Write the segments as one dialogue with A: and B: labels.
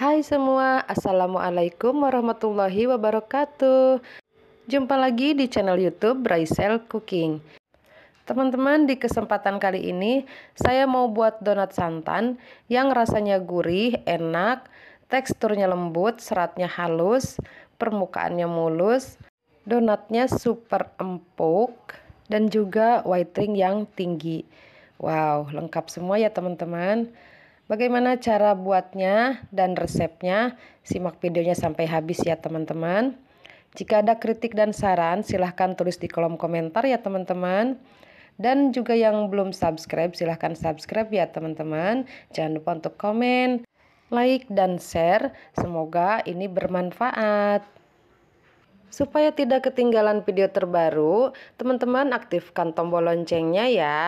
A: Hai semua, Assalamualaikum warahmatullahi wabarakatuh Jumpa lagi di channel youtube Braisel Cooking Teman-teman, di kesempatan kali ini saya mau buat donat santan yang rasanya gurih, enak, teksturnya lembut, seratnya halus, permukaannya mulus, donatnya super empuk, dan juga white ring yang tinggi. Wow, lengkap semua ya teman-teman. Bagaimana cara buatnya dan resepnya? Simak videonya sampai habis ya teman-teman. Jika ada kritik dan saran, silahkan tulis di kolom komentar ya teman-teman. Dan juga yang belum subscribe, silahkan subscribe ya teman-teman. Jangan lupa untuk komen, like, dan share. Semoga ini bermanfaat. Supaya tidak ketinggalan video terbaru, teman-teman aktifkan tombol loncengnya ya.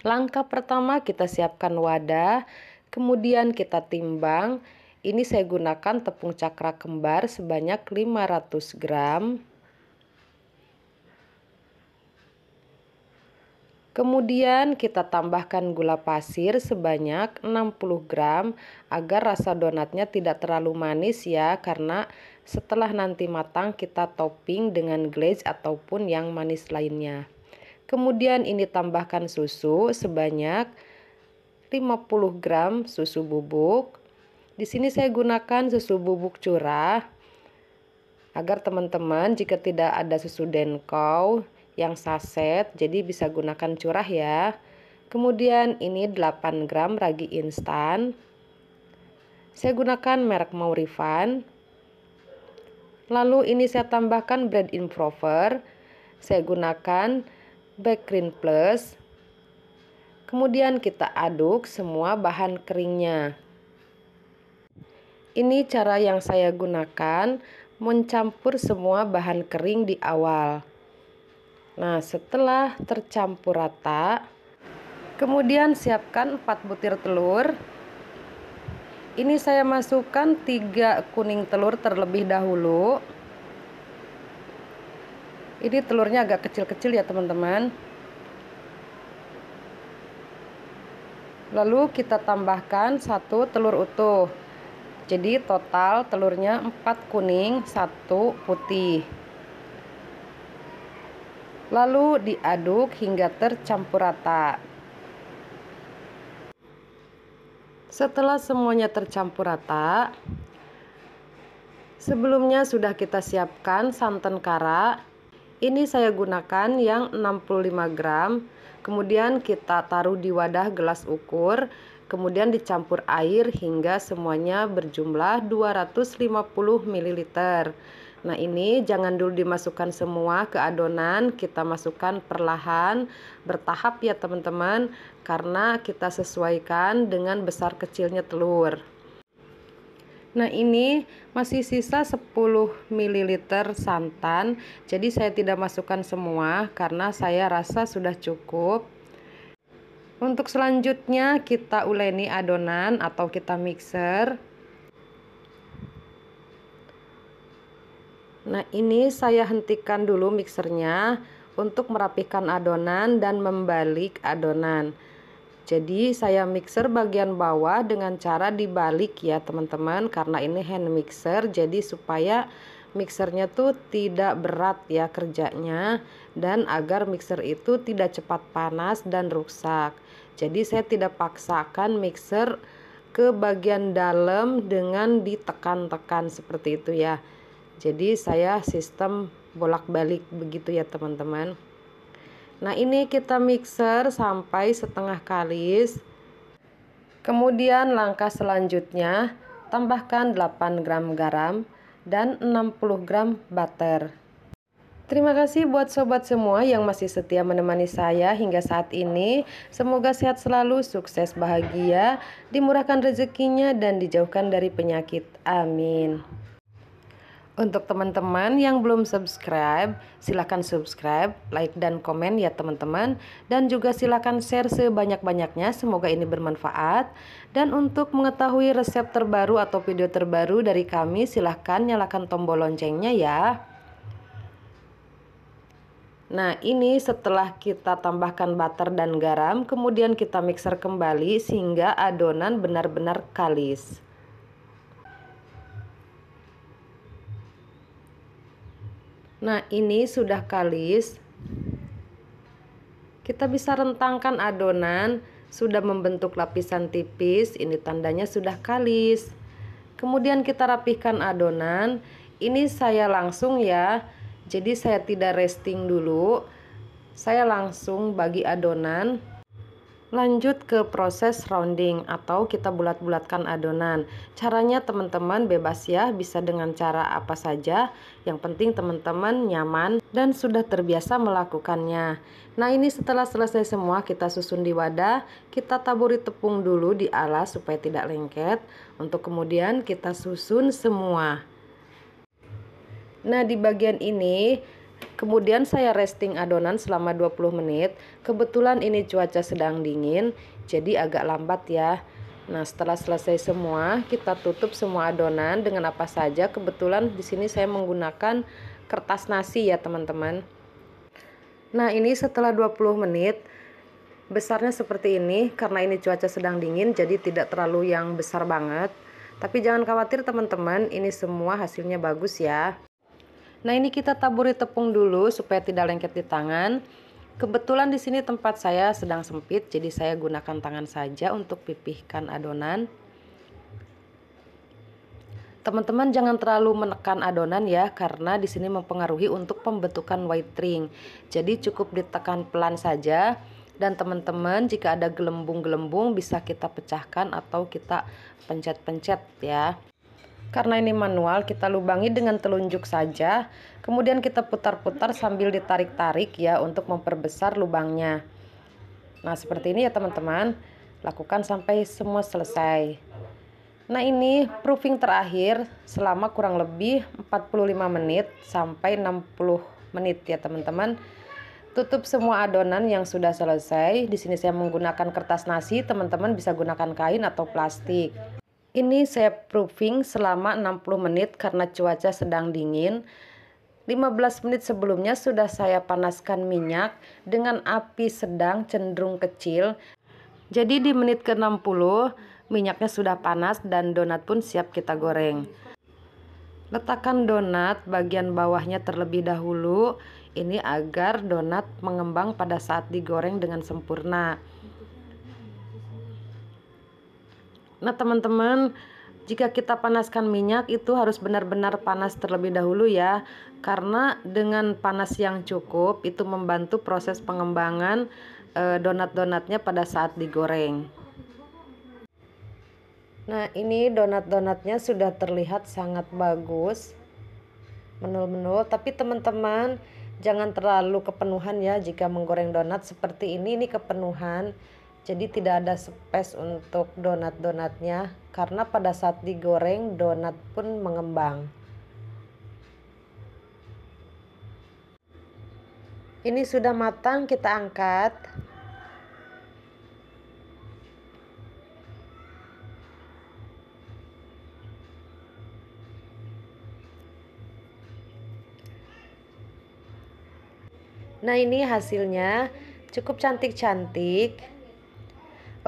A: Langkah pertama kita siapkan wadah, kemudian kita timbang. Ini saya gunakan tepung cakra kembar sebanyak 500 gram. Kemudian kita tambahkan gula pasir sebanyak 60 gram agar rasa donatnya tidak terlalu manis ya karena setelah nanti matang kita topping dengan glaze ataupun yang manis lainnya. Kemudian ini tambahkan susu sebanyak 50 gram susu bubuk. Di sini saya gunakan susu bubuk curah agar teman-teman jika tidak ada susu denkau yang saset jadi bisa gunakan curah ya. Kemudian ini 8 gram ragi instan. Saya gunakan merek Maurifan. Lalu ini saya tambahkan bread improver. Saya gunakan Green plus. Kemudian kita aduk semua bahan keringnya. Ini cara yang saya gunakan mencampur semua bahan kering di awal. Nah, setelah tercampur rata, kemudian siapkan 4 butir telur. Ini saya masukkan 3 kuning telur terlebih dahulu. Ini telurnya agak kecil-kecil ya teman-teman. Lalu kita tambahkan satu telur utuh. Jadi total telurnya 4 kuning, 1 putih. Lalu diaduk hingga tercampur rata. Setelah semuanya tercampur rata, sebelumnya sudah kita siapkan santan kara ini saya gunakan yang 65 gram. Kemudian kita taruh di wadah gelas ukur, kemudian dicampur air hingga semuanya berjumlah 250 ml. Nah, ini jangan dulu dimasukkan semua ke adonan, kita masukkan perlahan, bertahap ya teman-teman, karena kita sesuaikan dengan besar kecilnya telur. Nah ini masih sisa 10 ml santan Jadi saya tidak masukkan semua karena saya rasa sudah cukup Untuk selanjutnya kita uleni adonan atau kita mixer Nah ini saya hentikan dulu mixernya untuk merapikan adonan dan membalik adonan jadi saya mixer bagian bawah dengan cara dibalik ya teman-teman karena ini hand mixer jadi supaya mixernya tuh tidak berat ya kerjanya dan agar mixer itu tidak cepat panas dan rusak. Jadi saya tidak paksakan mixer ke bagian dalam dengan ditekan-tekan seperti itu ya. Jadi saya sistem bolak-balik begitu ya teman-teman. Nah, ini kita mixer sampai setengah kalis. Kemudian langkah selanjutnya, tambahkan 8 gram garam dan 60 gram butter. Terima kasih buat sobat semua yang masih setia menemani saya hingga saat ini. Semoga sehat selalu, sukses bahagia, dimurahkan rezekinya dan dijauhkan dari penyakit. Amin. Untuk teman-teman yang belum subscribe, silahkan subscribe, like dan komen ya teman-teman. Dan juga silahkan share sebanyak-banyaknya, semoga ini bermanfaat. Dan untuk mengetahui resep terbaru atau video terbaru dari kami, silahkan nyalakan tombol loncengnya ya. Nah ini setelah kita tambahkan butter dan garam, kemudian kita mixer kembali sehingga adonan benar-benar kalis. Nah, ini sudah kalis. Kita bisa rentangkan adonan, sudah membentuk lapisan tipis, ini tandanya sudah kalis. Kemudian kita rapihkan adonan. Ini saya langsung ya. Jadi saya tidak resting dulu. Saya langsung bagi adonan Lanjut ke proses rounding atau kita bulat-bulatkan adonan. Caranya teman-teman bebas ya, bisa dengan cara apa saja. Yang penting teman-teman nyaman dan sudah terbiasa melakukannya. Nah ini setelah selesai semua kita susun di wadah, kita taburi tepung dulu di alas supaya tidak lengket. Untuk kemudian kita susun semua. Nah di bagian ini Kemudian saya resting adonan selama 20 menit. Kebetulan ini cuaca sedang dingin, jadi agak lambat ya. Nah, setelah selesai semua, kita tutup semua adonan dengan apa saja. Kebetulan di sini saya menggunakan kertas nasi ya, teman-teman. Nah, ini setelah 20 menit besarnya seperti ini karena ini cuaca sedang dingin jadi tidak terlalu yang besar banget. Tapi jangan khawatir teman-teman, ini semua hasilnya bagus ya. Nah ini kita taburi tepung dulu supaya tidak lengket di tangan. Kebetulan di sini tempat saya sedang sempit, jadi saya gunakan tangan saja untuk pipihkan adonan. Teman-teman jangan terlalu menekan adonan ya karena di sini mempengaruhi untuk pembentukan white ring. Jadi cukup ditekan pelan saja dan teman-teman jika ada gelembung-gelembung bisa kita pecahkan atau kita pencet-pencet ya. Karena ini manual, kita lubangi dengan telunjuk saja, kemudian kita putar-putar sambil ditarik-tarik ya untuk memperbesar lubangnya. Nah, seperti ini ya teman-teman. Lakukan sampai semua selesai. Nah, ini proofing terakhir selama kurang lebih 45 menit sampai 60 menit ya teman-teman. Tutup semua adonan yang sudah selesai. Di sini saya menggunakan kertas nasi, teman-teman bisa gunakan kain atau plastik. Ini saya proofing selama 60 menit karena cuaca sedang dingin. 15 menit sebelumnya sudah saya panaskan minyak dengan api sedang cenderung kecil. Jadi di menit ke-60 minyaknya sudah panas dan donat pun siap kita goreng. Letakkan donat bagian bawahnya terlebih dahulu ini agar donat mengembang pada saat digoreng dengan sempurna. Nah, teman-teman, jika kita panaskan minyak itu harus benar-benar panas terlebih dahulu ya. Karena dengan panas yang cukup itu membantu proses pengembangan eh, donat-donatnya pada saat digoreng. Nah, ini donat-donatnya sudah terlihat sangat bagus. Menul-menul, tapi teman-teman jangan terlalu kepenuhan ya jika menggoreng donat seperti ini ini kepenuhan jadi tidak ada space untuk donat-donatnya karena pada saat digoreng donat pun mengembang ini sudah matang kita angkat Nah ini hasilnya cukup cantik-cantik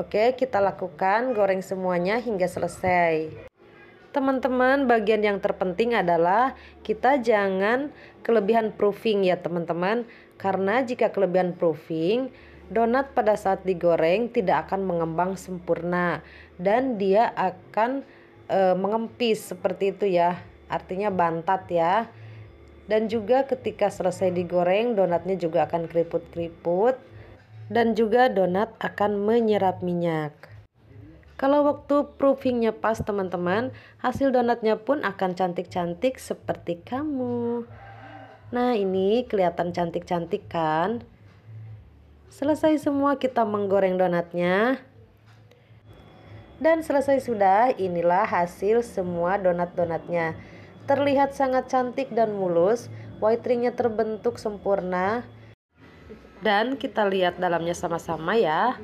A: Oke, kita lakukan goreng semuanya hingga selesai. Teman-teman, bagian yang terpenting adalah kita jangan kelebihan proofing ya, teman-teman. Karena jika kelebihan proofing, donat pada saat digoreng tidak akan mengembang sempurna dan dia akan e, mengempis seperti itu ya. Artinya bantat ya. Dan juga ketika selesai digoreng, donatnya juga akan keriput-keriput dan juga donat akan menyerap minyak. Kalau waktu proofingnya pas teman-teman, hasil donatnya pun akan cantik-cantik seperti kamu. Nah ini kelihatan cantik-cantik kan? Selesai semua kita menggoreng donatnya. Dan selesai sudah, inilah hasil semua donat-donatnya. Terlihat sangat cantik dan mulus, white ringnya terbentuk sempurna dan kita lihat dalamnya sama-sama ya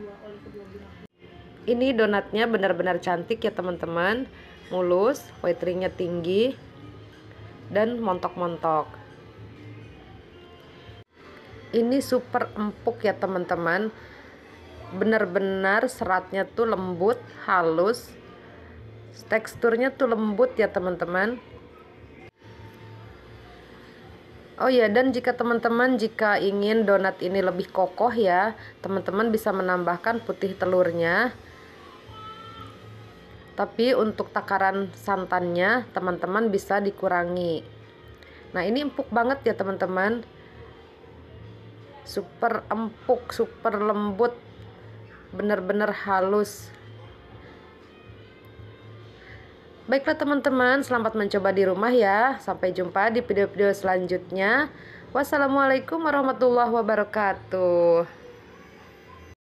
A: ini donatnya benar-benar cantik ya teman-teman mulus, white tinggi dan montok-montok ini super empuk ya teman-teman benar-benar seratnya tuh lembut halus teksturnya tuh lembut ya teman-teman Oh ya, dan jika teman-teman jika ingin donat ini lebih kokoh ya, teman-teman bisa menambahkan putih telurnya. Tapi untuk takaran santannya, teman-teman bisa dikurangi. Nah, ini empuk banget ya, teman-teman. Super empuk, super lembut, bener-bener halus. Baiklah teman-teman, selamat mencoba di rumah ya. Sampai jumpa di video-video selanjutnya. Wassalamualaikum warahmatullahi wabarakatuh.